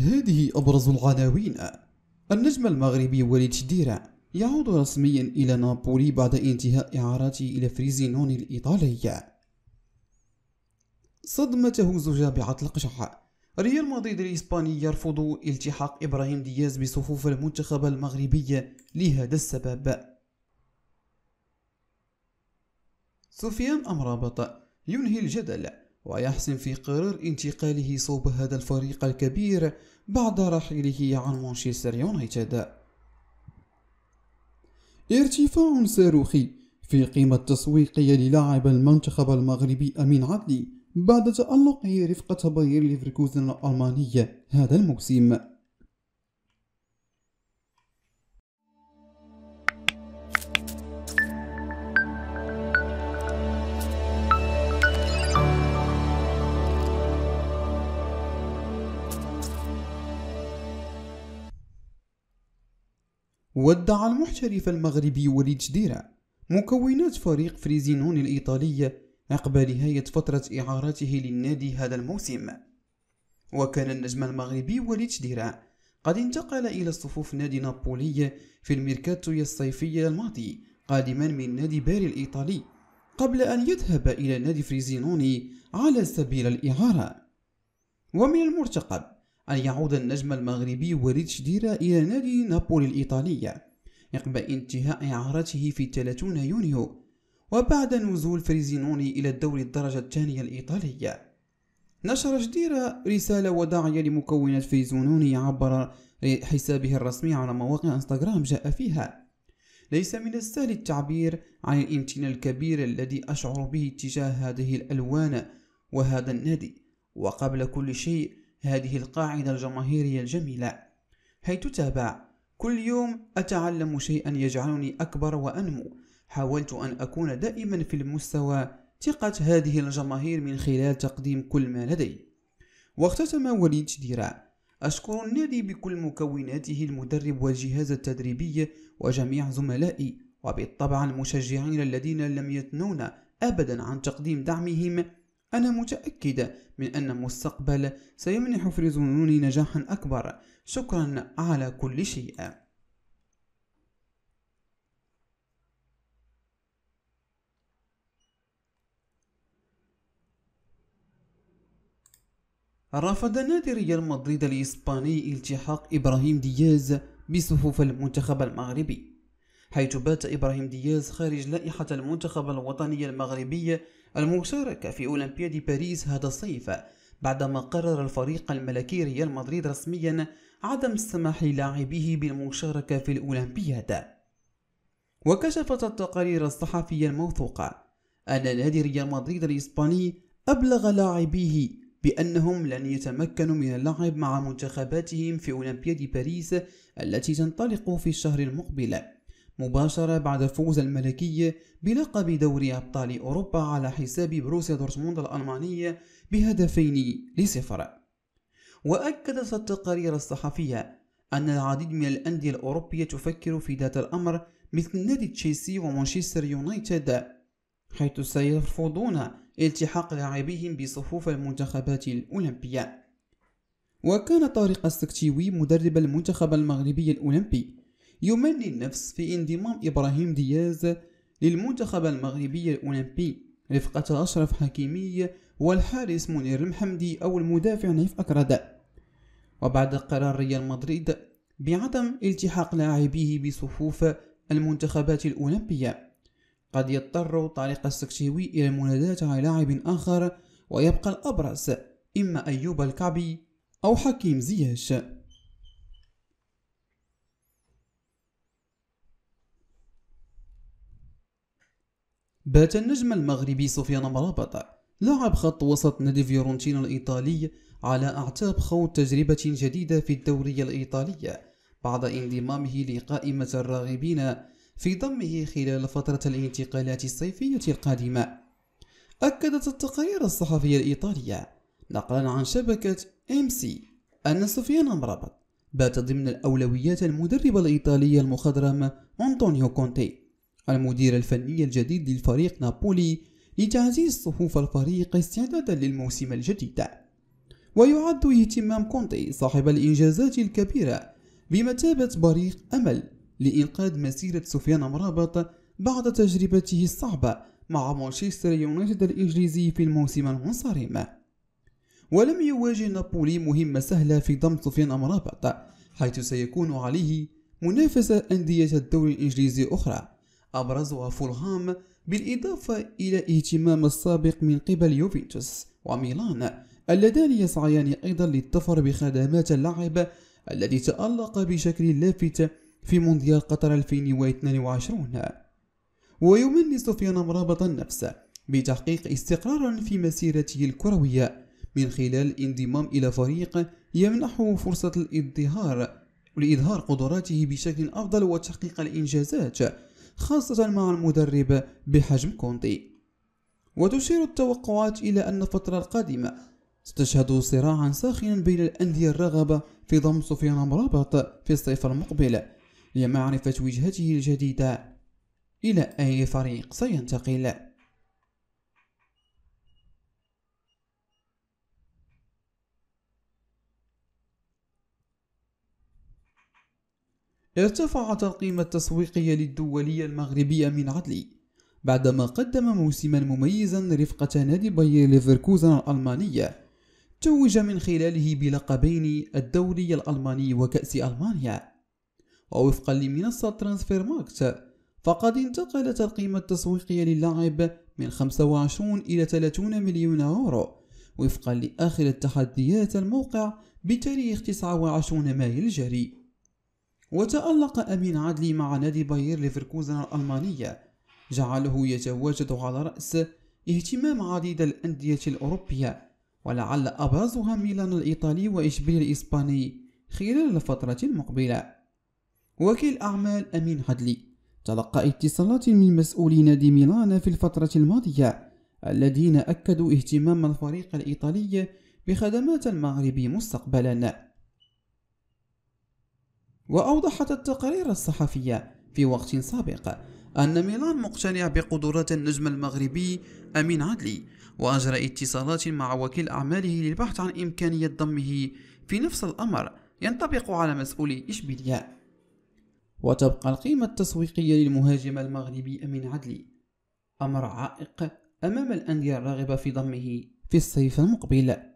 هذه أبرز العناوين النجم المغربي وليد شديرة يعود رسميا إلى نابولي بعد انتهاء إعارته إلى فريزينون صدمة صدمته زجاجة القشعة ريال مدريد الإسباني يرفض التحاق إبراهيم دياز بصفوف المنتخب المغربي لهذا السبب سفيان أمرابط ينهي الجدل ويحسم في قرار انتقاله صوب هذا الفريق الكبير بعد رحيله عن مانشستر يونايتد ارتفاع صاروخي في قيمة تسويقية للاعب المنتخب المغربي أمين عدلي بعد تألقه رفقة باير ليفركوزن الألمانية هذا الموسم ودع المحترف المغربي وليد شديرة مكونات فريق فريزينون الإيطالي عقب نهاية فترة إعارته للنادي هذا الموسم وكان النجم المغربي وليد شديرة قد انتقل إلى صفوف نادي نابولي في الميركاتو الصيفي الماضي قادما من نادي باري الإيطالي قبل أن يذهب إلى نادي فريزينوني على سبيل الإعارة ومن المرتقب أن يعود النجم المغربي وليد شديرة إلى نادي نابولي الإيطالية يقبى انتهاء إعارته في 30 يونيو وبعد نزول فريزينوني إلى الدوري الدرجة الثانية الإيطالية نشر جديرة رسالة وداعية لمكونة فريزينوني عبر حسابه الرسمي على مواقع انستغرام جاء فيها ليس من السهل التعبير عن الامتنان الكبير الذي أشعر به تجاه هذه الألوان وهذا النادي وقبل كل شيء هذه القاعدة الجماهيرية الجميلة حيث تابع كل يوم أتعلم شيئا يجعلني أكبر وأنمو حاولت أن أكون دائما في المستوى ثقة هذه الجماهير من خلال تقديم كل ما لدي واختتم وليد شديرا أشكر النادي بكل مكوناته المدرب والجهاز التدريبي وجميع زملائي وبالطبع المشجعين الذين لم يثنون أبدا عن تقديم دعمهم أنا متأكدة من أن المستقبل سيمنح فريزونوني نجاحا أكبر شكرا على كل شيء رفض نادي ريال مدريد الإسباني التحاق إبراهيم دياز بصفوف المنتخب المغربي حيث بات إبراهيم دياز خارج لائحة المنتخب الوطني المغربي المشاركة في أولمبياد باريس هذا الصيف بعدما قرر الفريق الملكي ريال مدريد رسميا عدم السماح للاعبيه بالمشاركة في الأولمبياد وكشفت التقارير الصحفية الموثوقة أن نادي ريال مدريد الإسباني أبلغ لاعبيه بأنهم لن يتمكنوا من اللعب مع منتخباتهم في أولمبياد باريس التي تنطلق في الشهر المقبل مباشرة بعد فوز الملكية بلقب دوري أبطال أوروبا على حساب بروسيا دورتموند الألمانية بهدفين لصفر وأكدت التقارير الصحفية أن العديد من الأندية الأوروبية تفكر في ذات الأمر مثل نادي تشيلسي ومانشستر يونايتد حيث سيرفضون التحاق لاعبيهم بصفوف المنتخبات الأولمبية وكان طارق السكتيوي مدرب المنتخب المغربي الأولمبي يمني النفس في انضمام إبراهيم دياز للمنتخب المغربي الأولمبي رفقة أشرف حكيمي والحارس منير محمدي أو المدافع نيف أكرداء وبعد قرار ريال مدريد بعدم التحاق لاعبيه بصفوف المنتخبات الأولمبية قد يضطر طارق السكشيوي إلى المناداة على لاعب آخر ويبقى الأبرز إما أيوب الكعبي أو حكيم زياش بات النجم المغربي سفيان مرابط لاعب خط وسط نادي فيورنتينا الإيطالي على أعتاب خوض تجربة جديدة في الدوري الإيطالي بعد انضمامه لقائمة الراغبين في ضمه خلال فترة الانتقالات الصيفية القادمة أكدت التقارير الصحفية الإيطالية نقلا عن شبكة ام سي أن سفيان مرابط بات ضمن الأولويات المدرب الإيطالي المخضرم أنطونيو كونتي المدير الفني الجديد للفريق نابولي لتعزيز صفوف الفريق استعدادا للموسم الجديد ويعد اهتمام كونتي صاحب الإنجازات الكبيرة بمثابة بريق أمل لإنقاذ مسيرة سفيان مرابط بعد تجربته الصعبة مع مانشستر يونايتد الإنجليزي في الموسم المنصرم ولم يواجه نابولي مهمة سهلة في ضم سفيان أمرابط حيث سيكون عليه منافسة أندية الدوري الإنجليزي أخرى أبرزها فولهام بالإضافة إلى اهتمام السابق من قبل يوفنتوس وميلان اللذان يسعيان أيضا للظفر بخدمات اللاعب الذي تألق بشكل لافت في مونديال قطر 2022 ويمني سفيان مرابط النفس بتحقيق استقرار في مسيرته الكروية من خلال الانضمام إلى فريق يمنحه فرصة الاظهار لإظهار قدراته بشكل أفضل وتحقيق الإنجازات خاصة مع المدرب بحجم كونتي وتشير التوقعات إلى أن الفترة القادمة ستشهد صراعا ساخنا بين الأندية الرغبة في ضم سفيان مرابط في الصيف المقبل لمعرفة وجهته الجديدة إلى أي فريق سينتقل ارتفعت القيمة التسويقية للدولية المغربية من عدلي بعدما قدم موسما مميزا رفقة نادي باير ليفركوزن الألمانية توج من خلاله بلقبين الدوري الألماني وكأس ألمانيا ووفقا لمنصة ترانسفير ماركت فقد انتقلت القيمة التسويقية للاعب من 25 إلى 30 مليون يورو وفقا لآخر التحديات الموقع بتاريخ 29 مايو الجاري وتألق أمين عدلي مع نادي باير ليفركوزن الألمانية جعله يتواجد على رأس اهتمام عديد الأندية الأوروبية ولعل أبرزها ميلان الإيطالي وإشبيل الإسباني خلال الفترة المقبلة وكيل أعمال أمين عدلي تلقى اتصالات من مسؤولي نادي ميلان في الفترة الماضية الذين أكدوا اهتمام الفريق الإيطالي بخدمات المغرب مستقبلاً وأوضحت التقارير الصحفية في وقت سابق أن ميلان مقتنع بقدرات النجم المغربي أمين عدلي وأجرى اتصالات مع وكيل أعماله للبحث عن إمكانية ضمه في نفس الأمر ينطبق على مسؤولي إشبيلية وتبقى القيمة التسويقية للمهاجم المغربي أمين عدلي أمر عائق أمام الأندية الراغبة في ضمه في الصيف المقبل